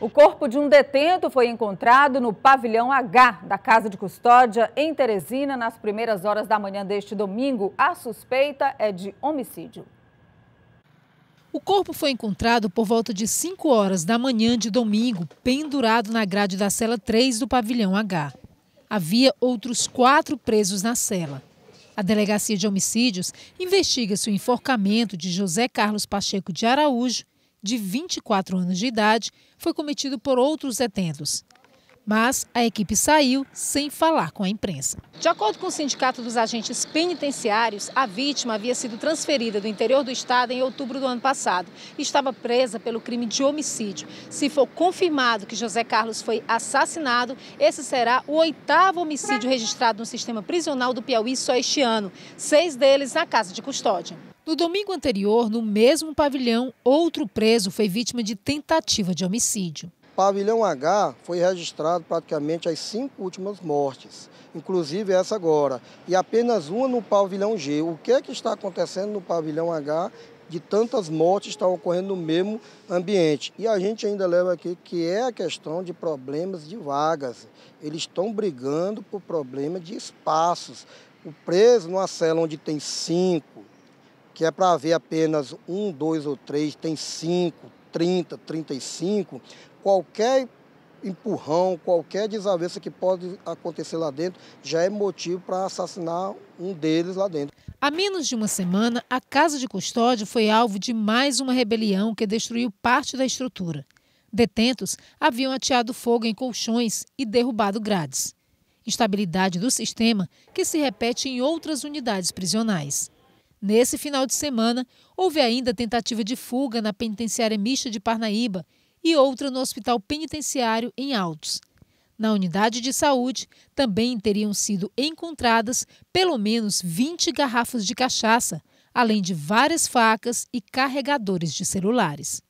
O corpo de um detento foi encontrado no pavilhão H da Casa de Custódia, em Teresina, nas primeiras horas da manhã deste domingo. A suspeita é de homicídio. O corpo foi encontrado por volta de 5 horas da manhã de domingo, pendurado na grade da cela 3 do pavilhão H. Havia outros quatro presos na cela. A Delegacia de Homicídios investiga-se o enforcamento de José Carlos Pacheco de Araújo de 24 anos de idade, foi cometido por outros detentos mas a equipe saiu sem falar com a imprensa. De acordo com o Sindicato dos Agentes Penitenciários, a vítima havia sido transferida do interior do estado em outubro do ano passado e estava presa pelo crime de homicídio. Se for confirmado que José Carlos foi assassinado, esse será o oitavo homicídio registrado no sistema prisional do Piauí só este ano, seis deles na casa de custódia. No domingo anterior, no mesmo pavilhão, outro preso foi vítima de tentativa de homicídio. Pavilhão H foi registrado praticamente as cinco últimas mortes, inclusive essa agora, e apenas uma no pavilhão G. O que é que está acontecendo no pavilhão H de tantas mortes estão ocorrendo no mesmo ambiente. E a gente ainda leva aqui que é a questão de problemas de vagas. Eles estão brigando por problema de espaços. O preso numa cela onde tem cinco, que é para haver apenas um, dois ou três, tem cinco, 30, 35, qualquer empurrão, qualquer desavença que pode acontecer lá dentro, já é motivo para assassinar um deles lá dentro. Há menos de uma semana, a casa de custódia foi alvo de mais uma rebelião que destruiu parte da estrutura. Detentos haviam ateado fogo em colchões e derrubado grades. Instabilidade do sistema que se repete em outras unidades prisionais. Nesse final de semana, houve ainda tentativa de fuga na penitenciária mista de Parnaíba e outra no hospital penitenciário em Altos. Na unidade de saúde, também teriam sido encontradas pelo menos 20 garrafas de cachaça, além de várias facas e carregadores de celulares.